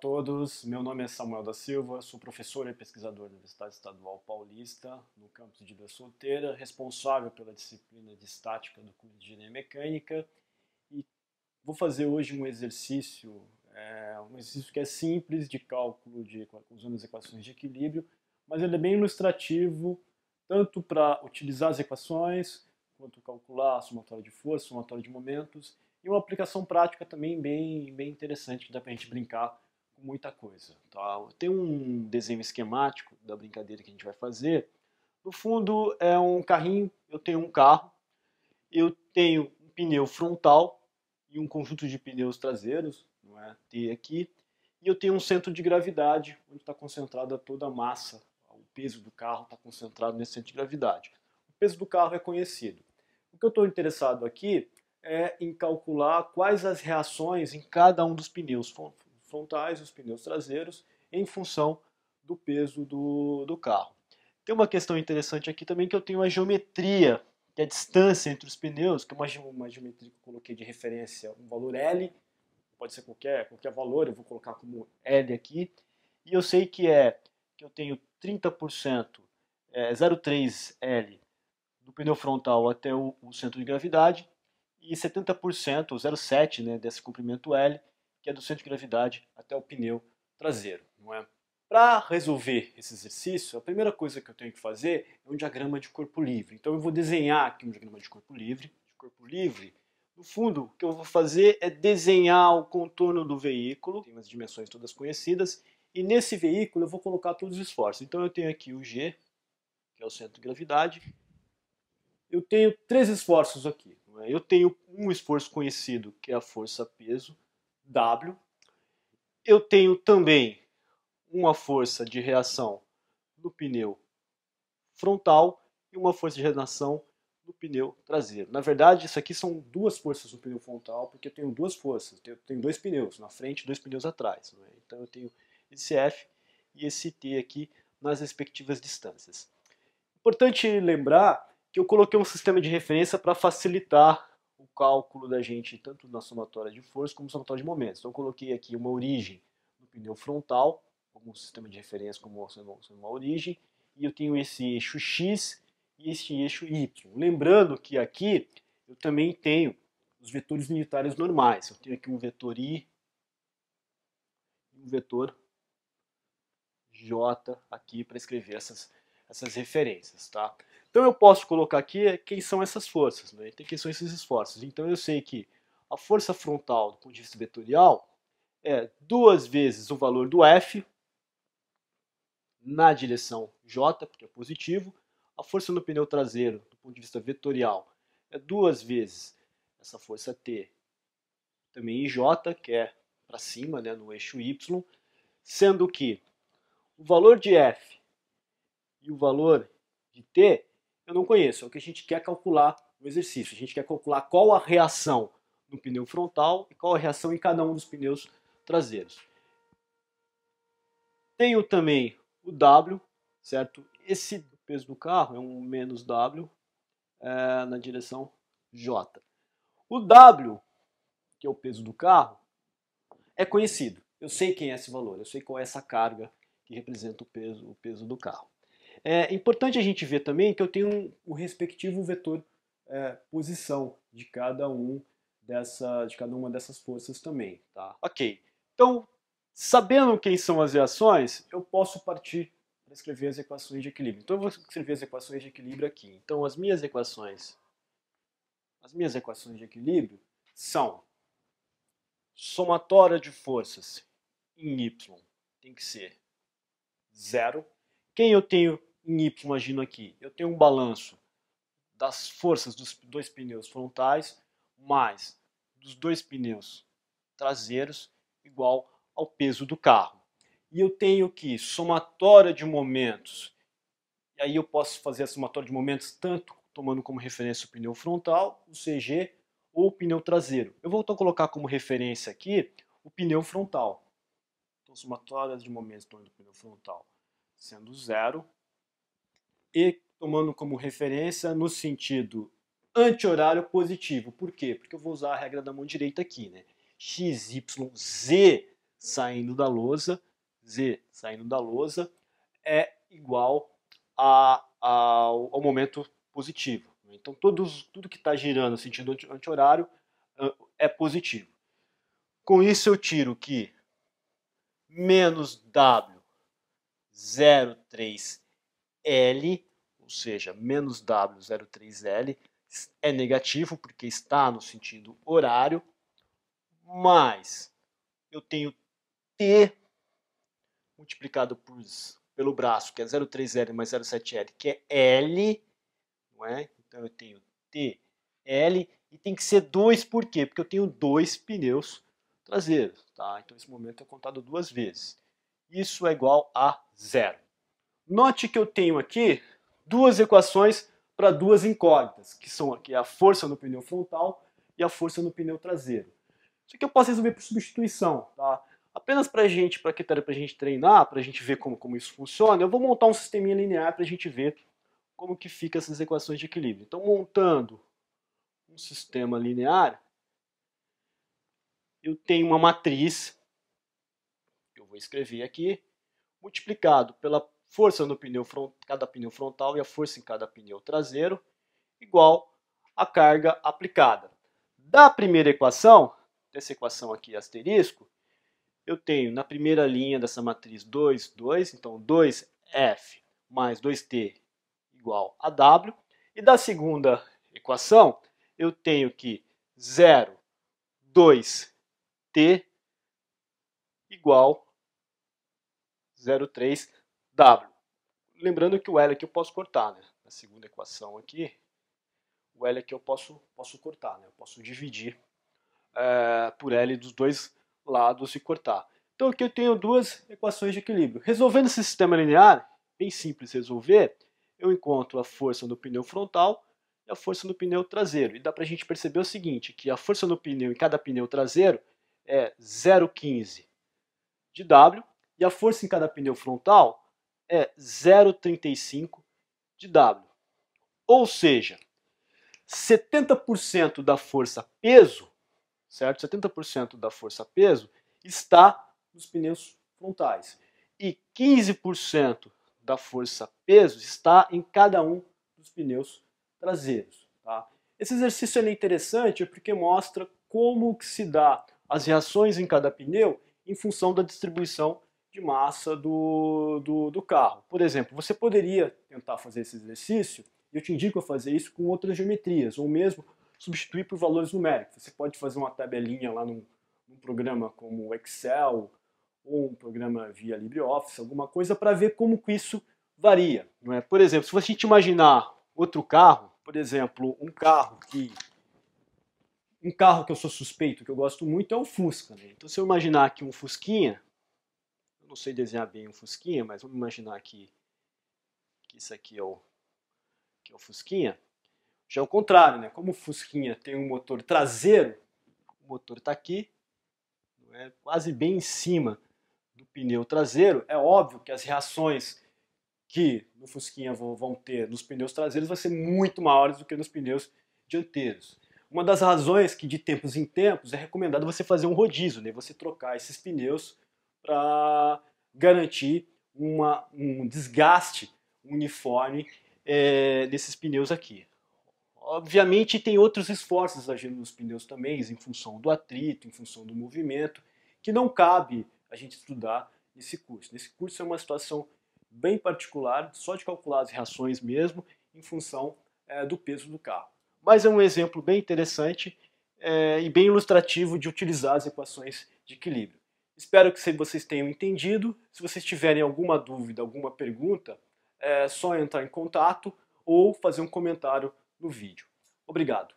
todos. Meu nome é Samuel da Silva, sou professor e pesquisador da Universidade Estadual Paulista, no campus de Ilha Solteira, responsável pela disciplina de estática do curso de engenharia mecânica. E vou fazer hoje um exercício, é, um exercício que é simples de cálculo de usando as equações de equilíbrio, mas ele é bem ilustrativo, tanto para utilizar as equações, quanto calcular a somatória de força, somatória de momentos, e uma aplicação prática também bem, bem interessante que dá para a gente brincar muita coisa. Tá? Tem um desenho esquemático da brincadeira que a gente vai fazer. No fundo é um carrinho, eu tenho um carro, eu tenho um pneu frontal e um conjunto de pneus traseiros, não é? T aqui, e eu tenho um centro de gravidade onde está concentrada toda a massa, o peso do carro está concentrado nesse centro de gravidade. O peso do carro é conhecido. O que eu estou interessado aqui é em calcular quais as reações em cada um dos pneus, frontais, os pneus traseiros, em função do peso do, do carro. Tem uma questão interessante aqui também que eu tenho uma geometria, que é a distância entre os pneus, que é uma, uma geometria que eu coloquei de referência, um valor L, pode ser qualquer, qualquer valor, eu vou colocar como L aqui, e eu sei que é que eu tenho 30% é, 0,3L do pneu frontal até o, o centro de gravidade e 70%, ou 0,7 né, desse comprimento L, que é do centro de gravidade até o pneu traseiro, não é? Para resolver esse exercício, a primeira coisa que eu tenho que fazer é um diagrama de corpo livre. Então eu vou desenhar aqui um diagrama de corpo livre, de corpo livre. No fundo, o que eu vou fazer é desenhar o contorno do veículo, tem as dimensões todas conhecidas, e nesse veículo eu vou colocar todos os esforços. Então eu tenho aqui o G, que é o centro de gravidade. Eu tenho três esforços aqui. É? Eu tenho um esforço conhecido, que é a força-peso, W. Eu tenho também uma força de reação no pneu frontal e uma força de reação no pneu traseiro. Na verdade, isso aqui são duas forças no pneu frontal, porque eu tenho duas forças, eu tenho dois pneus na frente e dois pneus atrás. Né? Então eu tenho esse F e esse T aqui nas respectivas distâncias. Importante lembrar que eu coloquei um sistema de referência para facilitar o cálculo da gente tanto na somatória de força como somatória de momentos. Então, coloquei aqui uma origem no pneu frontal, como um sistema de referência como sendo uma é origem, e eu tenho esse eixo X e esse eixo Y. Lembrando que aqui eu também tenho os vetores unitários normais. Eu tenho aqui um vetor I e um vetor J aqui para escrever essas, essas referências. Tá? Então eu posso colocar aqui quem são essas forças, né? Então, quem são esses esforços. Então eu sei que a força frontal do ponto de vista vetorial é duas vezes o valor do F na direção J, porque é positivo. A força no pneu traseiro do ponto de vista vetorial é duas vezes essa força T também em J, que é para cima, né, no eixo Y, sendo que o valor de F e o valor de T eu não conheço. É o que a gente quer calcular no exercício. A gente quer calcular qual a reação no pneu frontal e qual a reação em cada um dos pneus traseiros. Tenho também o W, certo? Esse peso do carro é um menos W é, na direção J. O W, que é o peso do carro, é conhecido. Eu sei quem é esse valor, eu sei qual é essa carga que representa o peso, o peso do carro. É importante a gente ver também que eu tenho o respectivo vetor é, posição de cada um dessa, de cada uma dessas forças também, tá? Ok. Então, sabendo quem são as reações, eu posso partir para escrever as equações de equilíbrio. Então eu vou escrever as equações de equilíbrio aqui. Então as minhas equações, as minhas equações de equilíbrio são somatória de forças em y tem que ser zero. Quem eu tenho em Y aqui, eu tenho um balanço das forças dos dois pneus frontais mais dos dois pneus traseiros igual ao peso do carro. E eu tenho que somatória de momentos, e aí eu posso fazer a somatória de momentos tanto tomando como referência o pneu frontal, o CG ou o pneu traseiro. Eu vou então colocar como referência aqui o pneu frontal. Então, somatória de momentos tomando o pneu frontal sendo zero, e tomando como referência no sentido anti-horário positivo. Por quê? Porque eu vou usar a regra da mão direita aqui, né? X, Y, Z saindo da lousa, Z saindo da lousa, é igual a, a, ao momento positivo. Então, todos, tudo que está girando no sentido anti-horário ah, é positivo. Com isso, eu tiro que menos W03L ou seja, menos W03L, é negativo porque está no sentido horário, mas eu tenho T multiplicado por, pelo braço, que é 03L mais 07L, que é L, não é? Então eu tenho T, L, e tem que ser 2 por quê? Porque eu tenho dois pneus traseiros, tá? Então esse momento é contado duas vezes. Isso é igual a zero. Note que eu tenho aqui duas equações para duas incógnitas, que são aqui a força no pneu frontal e a força no pneu traseiro. Isso aqui eu posso resolver por substituição, tá? Apenas para gente, para critério para a gente treinar, para a gente ver como, como isso funciona, eu vou montar um sisteminha linear para a gente ver como que fica essas equações de equilíbrio. Então, montando um sistema linear, eu tenho uma matriz, que eu vou escrever aqui, multiplicado pela força no pneu front, cada pneu frontal e a força em cada pneu traseiro, igual a carga aplicada. Da primeira equação, dessa equação aqui asterisco, eu tenho na primeira linha dessa matriz 2, 2, então 2F mais 2T igual a W. E da segunda equação, eu tenho que 0, 2T igual 0,3 W. Lembrando que o L aqui eu posso cortar, né? Na segunda equação aqui, o L aqui eu posso, posso cortar, né? Eu posso dividir é, por L dos dois lados e cortar. Então aqui eu tenho duas equações de equilíbrio. Resolvendo esse sistema linear, bem simples resolver, eu encontro a força no pneu frontal e a força no pneu traseiro. E dá para a gente perceber o seguinte, que a força no pneu em cada pneu traseiro é 0,15 de W e a força em cada pneu frontal é 0,35 de W. Ou seja, 70% da força peso, certo? 70% da força peso está nos pneus frontais e 15% da força peso está em cada um dos pneus traseiros. Tá? Esse exercício é interessante porque mostra como que se dá as reações em cada pneu em função da distribuição de massa do, do, do carro. Por exemplo, você poderia tentar fazer esse exercício, eu te indico a fazer isso com outras geometrias, ou mesmo substituir por valores numéricos. Você pode fazer uma tabelinha lá num, num programa como Excel, ou um programa via LibreOffice, alguma coisa, para ver como que isso varia. Não é? Por exemplo, se a gente imaginar outro carro, por exemplo, um carro que um carro que eu sou suspeito, que eu gosto muito, é o Fusca. Né? Então, se eu imaginar aqui um Fusquinha, eu não sei desenhar bem um fusquinha, mas vamos imaginar aqui que isso aqui é o, que é o fusquinha. Já é o contrário, né? Como o fusquinha tem um motor traseiro, o motor está aqui, é quase bem em cima do pneu traseiro, é óbvio que as reações que no Fusquinha vão ter nos pneus traseiros vão ser muito maiores do que nos pneus dianteiros. Uma das razões que de tempos em tempos é recomendado você fazer um rodízio, né? você trocar esses pneus para garantir uma, um desgaste uniforme é, desses pneus aqui. Obviamente tem outros esforços agindo nos pneus também, em função do atrito, em função do movimento, que não cabe a gente estudar nesse curso. Nesse curso é uma situação bem particular, só de calcular as reações mesmo, em função é, do peso do carro. Mas é um exemplo bem interessante é, e bem ilustrativo de utilizar as equações de equilíbrio. Espero que vocês tenham entendido. Se vocês tiverem alguma dúvida, alguma pergunta, é só entrar em contato ou fazer um comentário no vídeo. Obrigado.